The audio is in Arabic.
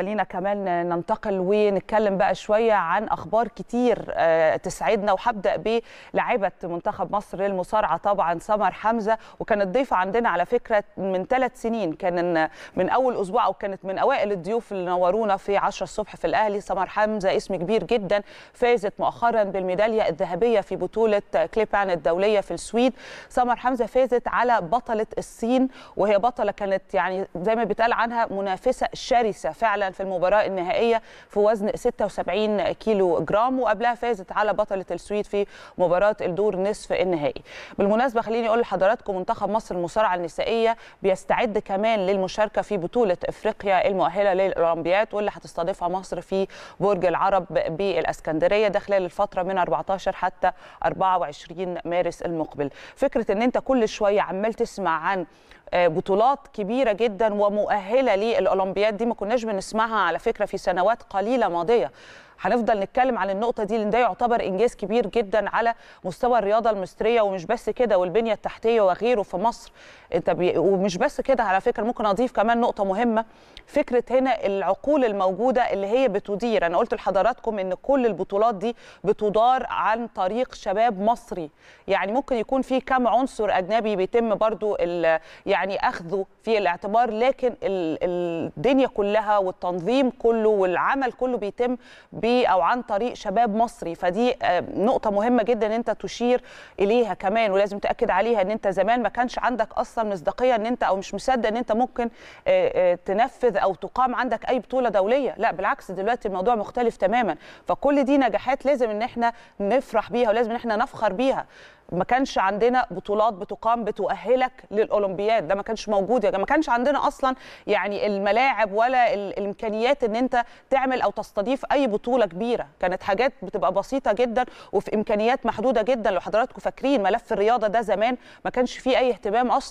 خلينا كمان ننتقل ونتكلم بقى شويه عن اخبار كتير آه، تسعدنا وحبدأ بلعبة منتخب مصر للمصارعه طبعا سمر حمزه وكانت ضيفه عندنا على فكره من ثلاث سنين كان من اول اسبوع او كانت من اوائل الضيوف اللي نورونا في 10 الصبح في الاهلي سمر حمزه اسم كبير جدا فازت مؤخرا بالميداليه الذهبيه في بطوله كليبان الدوليه في السويد سمر حمزه فازت على بطله الصين وهي بطله كانت يعني زي ما بيتقال عنها منافسه شرسه فعلا فعلا في المباراه النهائيه في وزن 76 كيلو جرام وقبلها فازت على بطله السويد في مباراه الدور نصف النهائي بالمناسبه خليني اقول لحضراتكم منتخب مصر المصارعه النسائيه بيستعد كمان للمشاركه في بطوله افريقيا المؤهله للاولمبياد واللي هتستضيفها مصر في برج العرب بالاسكندريه ده خلال الفتره من 14 حتى 24 مارس المقبل فكره ان انت كل شويه عمال تسمع عن آه، بطولات كبيره جدا ومؤهله للاولمبياد دي ما كناش بنسمعها على فكره في سنوات قليله ماضيه هنفضل نتكلم عن النقطه دي لان ده يعتبر انجاز كبير جدا على مستوى الرياضه المصريه ومش بس كده والبنيه التحتيه وغيره في مصر انت بي... ومش بس كده على فكره ممكن اضيف كمان نقطه مهمه فكره هنا العقول الموجوده اللي هي بتدير انا قلت لحضراتكم ان كل البطولات دي بتدار عن طريق شباب مصري يعني ممكن يكون في كم عنصر اجنبي بيتم برضو يعني اخذه في الاعتبار لكن الدنيا كلها والتنظيم كله والعمل كله بيتم بي فيه او عن طريق شباب مصري فدي آه، نقطه مهمه جدا ان انت تشير اليها كمان ولازم تاكد عليها ان انت زمان ما كانش عندك اصلا مصداقيه ان انت او مش مصدق ان انت ممكن آه، آه، تنفذ او تقام عندك اي بطوله دوليه لا بالعكس دلوقتي الموضوع مختلف تماما فكل دي نجاحات لازم ان احنا نفرح بيها ولازم ان احنا نفخر بيها ما كانش عندنا بطولات بتقام بتؤهلك للاولمبياد ده ما كانش موجود جماعه يعني ما كانش عندنا اصلا يعني الملاعب ولا الامكانيات ان انت تعمل او تستضيف اي بطوله شغله كبيره كانت حاجات بتبقى بسيطه جدا وفي امكانيات محدوده جدا لو حضراتكم فاكرين ملف الرياضه ده زمان ما كانش فيه اي اهتمام اصلا